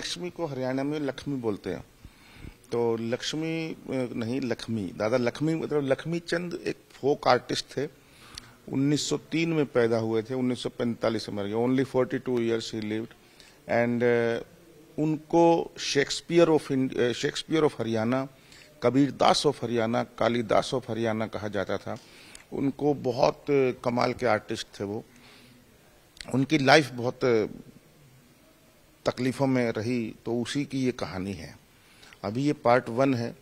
लक्ष्मी को हरियाणा में लक्ष्मी बोलते हैं तो लक्ष्मी नहीं लक्ष्मी दादा लक्ष्मी मतलब लक्ष्मी चंद एक फोक आर्टिस्ट थे 1903 में पैदा हुए थे 1945 में मर गए ओनली 42 टू ईयर्स ही लिव्ड एंड उनको Shakespeare of Shakespeare of Haryana Kabir Das of Haryana Kalidas of Haryana कहा जाता था उनको बहुत कमाल के आर्टिस्ट थे वो उनकी लाइफ बहुत तकलीफ़ों में रही तो उसी की ये कहानी है अभी ये पार्ट वन है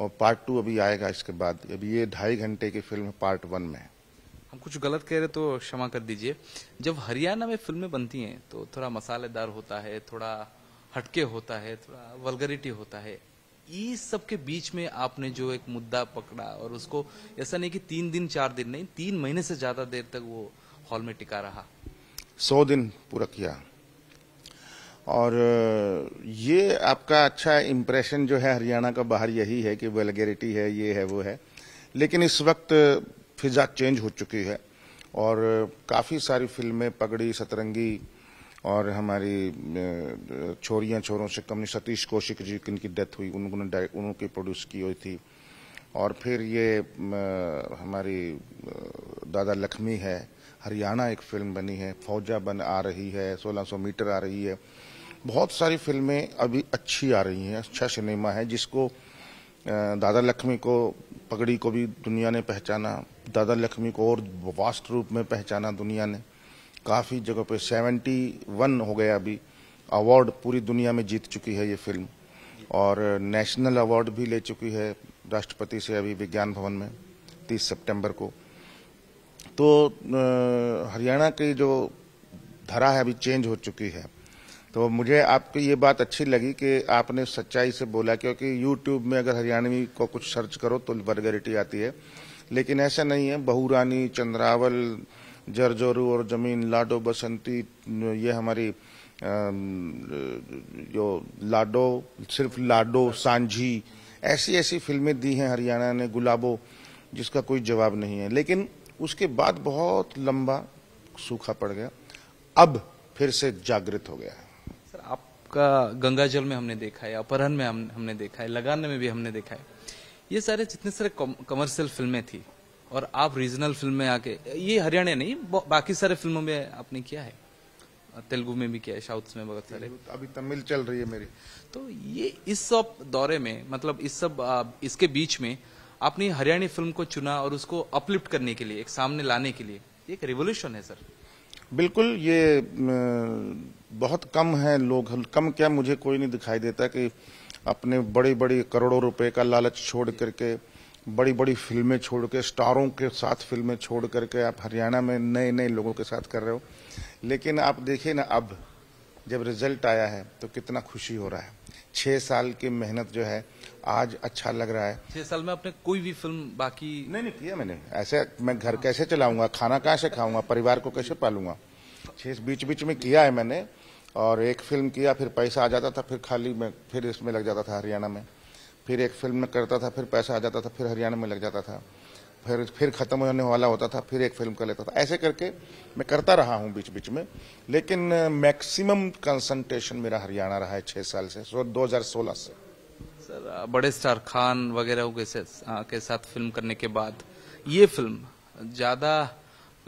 और पार्ट टू अभी आएगा इसके बाद अभी ये ढाई घंटे की फिल्म पार्ट वन में हम कुछ गलत कह रहे तो क्षमा कर दीजिए जब हरियाणा में फिल्में बनती हैं तो थोड़ा मसालेदार होता है थोड़ा हटके होता है थोड़ा वलगरिटी होता है इस सब के बीच में आपने जो एक मुद्दा पकड़ा और उसको ऐसा नहीं कि तीन दिन चार दिन नहीं तीन महीने से ज्यादा देर तक वो हॉल में टिका रहा सौ दिन पूरा किया और ये आपका अच्छा इम्प्रेशन जो है हरियाणा का बाहर यही है कि वेलगेरिटी है ये है वो है लेकिन इस वक्त फिजा चेंज हो चुकी है और काफ़ी सारी फिल्में पगड़ी सतरंगी और हमारी छोरियां छोरों से कमी सतीश कौशिक जी इनकी डेथ हुई उन्होंने उनकी प्रोड्यूस की हुई थी और फिर ये हमारी दादा लक्ष्मी है हरियाणा एक फिल्म बनी है फौजा बन आ रही है 1600 मीटर आ रही है बहुत सारी फिल्में अभी अच्छी आ रही हैं अच्छा सिनेमा है जिसको दादा लक्ष्मी को पगड़ी को भी दुनिया ने पहचाना दादा लक्ष्मी को और वास्ट रूप में पहचाना दुनिया ने काफ़ी जगह पे 71 हो गया अभी अवार्ड पूरी दुनिया में जीत चुकी है ये फिल्म और नेशनल अवार्ड भी ले चुकी है राष्ट्रपति से अभी विज्ञान भवन में 30 सितंबर को तो हरियाणा की जो धरा है अभी चेंज हो चुकी है तो मुझे आपकी ये बात अच्छी लगी कि आपने सच्चाई से बोला क्योंकि यूट्यूब में अगर हरियाणवी को कुछ सर्च करो तो वर्गरिटी आती है लेकिन ऐसा नहीं है बहुरानी चंद्रावल जरजोरू और जमीन लाडो बसंती ये हमारी जो लाडो सिर्फ लाडो सांझी ऐसी ऐसी फिल्में दी हैं हरियाणा ने गुलाबो जिसका कोई जवाब नहीं है लेकिन उसके बाद बहुत लंबा सूखा पड़ गया अब फिर से जागृत हो गया है आपका गंगा जल में हमने देखा है अपहरण में हम, हमने देखा है लगाने में भी हमने देखा है ये सारे जितने सारे कमर्शियल फिल्में थी और आप रीजनल फिल्म में आके ये हरियाणा नहीं बाकी सारे फिल्मों में आपने किया है तेलुगु में भी किया है साउथ में बहुत सारे तो अभी तमिल चल रही है मेरी तो ये इस सब दौरे में मतलब इस सब इसके बीच में आपने हरियाणी फिल्म को चुना और उसको अपलिफ्ट करने के लिए एक सामने लाने के लिए एक रिवोल्यूशन है सर बिल्कुल ये बहुत कम है लोग कम क्या मुझे कोई नहीं दिखाई देता कि अपने बड़े बड़े करोड़ों रुपए का लालच छोड़ करके बड़ी बड़ी फिल्में छोड़ के स्टारों के साथ फिल्में छोड़ करके आप हरियाणा में नए नए लोगों के साथ कर रहे हो लेकिन आप देखिए ना अब जब रिजल्ट आया है तो कितना खुशी हो रहा है छः साल की मेहनत जो है आज अच्छा लग रहा है छह साल में आपने कोई भी फिल्म बाकी नहीं नहीं किया मैंने ऐसे मैं घर कैसे चलाऊंगा खाना कैसे खाऊंगा परिवार को कैसे पालूंगा छह बीच बीच में किया है मैंने और एक फिल्म किया फिर पैसा आ जाता था फिर खाली में फिर इसमें लग जाता था हरियाणा में फिर एक फिल्म में करता था फिर पैसा आ जाता था फिर हरियाणा में लग जाता था फिर फिर ख़त्म होने वाला होता था फिर एक फिल्म कर लेता था ऐसे करके मैं करता रहा हूँ बीच बीच में लेकिन मैक्सिमम कंसंट्रेशन मेरा हरियाणा रहा है छह साल से हजार सोलह से सर बड़े स्टार खान वगैरह के, के साथ फिल्म करने के बाद ये फिल्म ज्यादा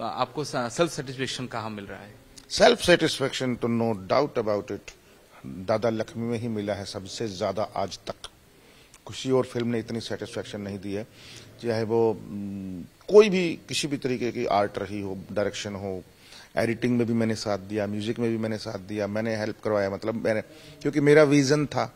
आपको सेल्फ सेटिस्फेक्शन कहाँ मिल रहा है सेल्फ सेटिस्फेक्शन तो no doubt about it Dada Lakshmi में ही मिला है सबसे ज्यादा आज तक किसी और फिल्म ने इतनी सेटिस्फेक्शन नहीं दी है चाहे वो हम्म, कोई भी किसी भी तरीके की आर्ट रही हो डायरेक्शन हो एडिटिंग में भी मैंने साथ दिया म्यूजिक में भी मैंने साथ दिया मैंने हेल्प करवाया मतलब मैंने क्योंकि मेरा विजन था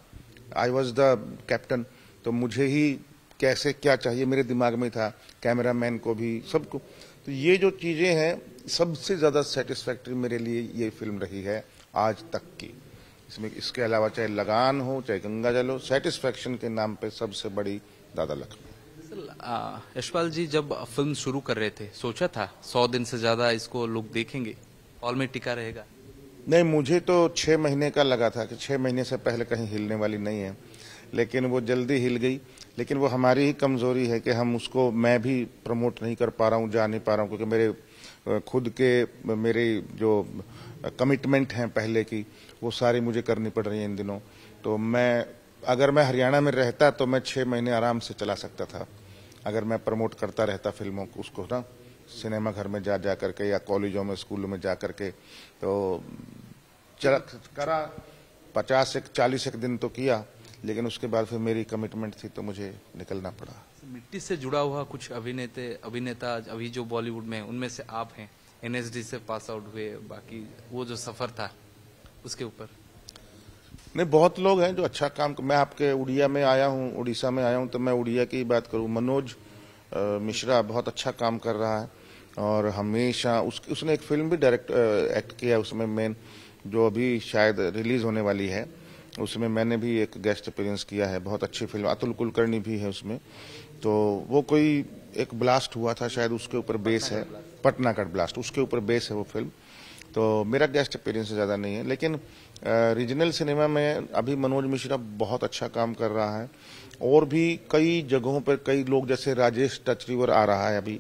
आई वॉज द कैप्टन तो मुझे ही कैसे क्या चाहिए मेरे दिमाग में था कैमरा मैन को भी सबको तो ये जो चीज़ें हैं सबसे ज़्यादा सेटिस्फैक्ट्री मेरे लिए ये फिल्म रही है आज तक की इसमें इसके अलावा चाहे लगान हो चाहे गंगा जल हो सेटिस्फैक्शन के नाम पे सबसे बड़ी दादा लक्ष्मी यशपाल जी जब फिल्म शुरू कर रहे थे सोचा था सौ दिन से ज़्यादा इसको लोग देखेंगे हॉल में टिका रहेगा नहीं मुझे तो छः महीने का लगा था कि छः महीने से पहले कहीं हिलने वाली नहीं है लेकिन वो जल्दी हिल गई लेकिन वो हमारी ही कमज़ोरी है कि हम उसको मैं भी प्रमोट नहीं कर पा रहा हूँ जा नहीं पा रहा हूँ क्योंकि मेरे खुद के मेरे जो कमिटमेंट हैं पहले की वो सारी मुझे करनी पड़ रही है इन दिनों तो मैं अगर मैं हरियाणा में रहता तो मैं छः महीने आराम से चला सकता था अगर मैं प्रमोट करता रहता फिल्मों को उसको ना सिनेमा घर में जा जा करके या कॉलेजों में स्कूलों में जा करके तो चला करा पचास एक चालीस एक दिन तो किया लेकिन उसके बाद फिर मेरी कमिटमेंट थी तो मुझे निकलना पड़ा मिट्टी से जुड़ा हुआ कुछ अभिनेता अभिनेता अभी जो बॉलीवुड में उनमें से आप हैं एनएसडी से पास आउट हुए बाकी वो जो सफर था उसके ऊपर नहीं बहुत लोग हैं जो अच्छा काम मैं आपके उड़िया में आया हूँ उड़ीसा में आया हूँ तो मैं उड़िया की बात करूँ मनोज मिश्रा बहुत अच्छा काम कर रहा है और हमेशा उस उसने एक फिल्म भी डायरेक्ट एक्ट uh, किया उसमें मेन जो अभी शायद रिलीज होने वाली है उसमें मैंने भी एक गेस्ट अपीयरेंस किया है बहुत अच्छी फिल्म अतुल कुलकर्णी भी है उसमें तो वो कोई एक ब्लास्ट हुआ था शायद उसके ऊपर बेस है पटना का ब्लास्ट उसके ऊपर बेस है वो फिल्म तो मेरा गेस्ट अपीयरेंस ज़्यादा नहीं है लेकिन रीजनल uh, सिनेमा में अभी मनोज मिश्रा बहुत अच्छा काम कर रहा है और भी कई जगहों पर कई लोग जैसे राजेश टचरीवर आ रहा है अभी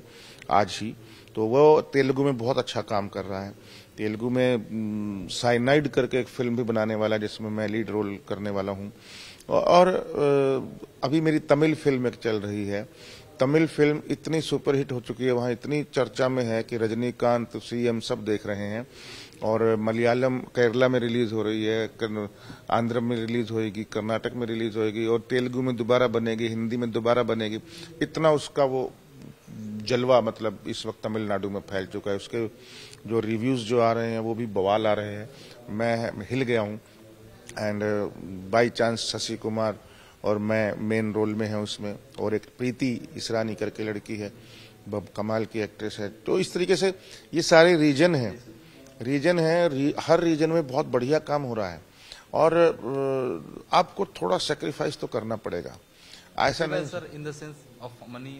आज ही तो वो तेलुगु में बहुत अच्छा काम कर रहा है तेलुगु में साइनाइड करके एक फिल्म भी बनाने वाला है जिसमें मैं लीड रोल करने वाला हूँ और अभी मेरी तमिल फिल्म एक चल रही है तमिल फिल्म इतनी सुपरहिट हो चुकी है वहाँ इतनी चर्चा में है कि रजनीकांत सीएम सब देख रहे हैं और मलयालम केरला में रिलीज हो रही है आंध्र में रिलीज होएगी कर्नाटक में रिलीज होएगी और तेलुगु में दोबारा बनेगी हिंदी में दोबारा बनेगी इतना उसका वो जलवा मतलब इस वक्त तमिलनाडु में फैल चुका है उसके जो रिव्यूज़ जो आ रहे हैं वो भी बवाल आ रहे हैं मैं हिल गया हूँ and by chance Shashi Kumar और मैं मेन रोल में है उसमें और एक प्रीति इसरानी करके लड़की है कमाल की एक्ट्रेस है तो इस तरीके से ये सारे रीजन हैं रीजन है री, हर रीजन में बहुत बढ़िया काम हो रहा है और uh, आपको थोड़ा सेक्रीफाइस तो करना पड़ेगा ऐसा नहीं sir in the sense of money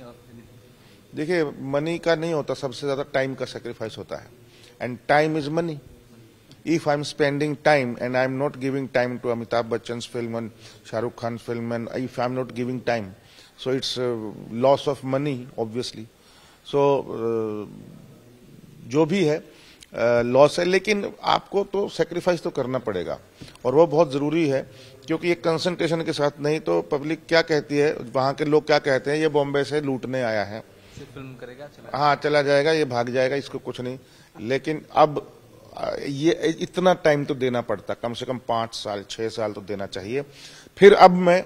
देखिए मनी का नहीं होता सबसे ज्यादा टाइम का सेक्रीफाइस होता है and time is money if I am spending time and I am not giving time to Amitabh Bachchan film and Shahrukh Khan film and if I am not giving time so it's loss of money obviously so जो भी है loss uh, है लेकिन आपको तो sacrifice तो करना पड़ेगा और वो बहुत जरूरी है क्योंकि ये कंसंट्रेशन के साथ नहीं तो पब्लिक क्या कहती है वहां के लोग क्या कहते हैं ये बॉम्बे से लूटने आया है फिल्म करेगा चला हाँ चला जाएगा ये भाग जाएगा इसको कुछ नहीं लेकिन अब ये इतना टाइम तो देना पड़ता कम से कम पांच साल छह साल तो देना चाहिए फिर अब मैं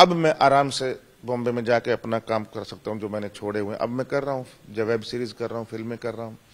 अब मैं आराम से बॉम्बे में जाके अपना काम कर सकता हूँ जो मैंने छोड़े हुए अब मैं कर रहा हूँ जब वेब सीरीज कर रहा हूँ फिल्में कर रहा हूँ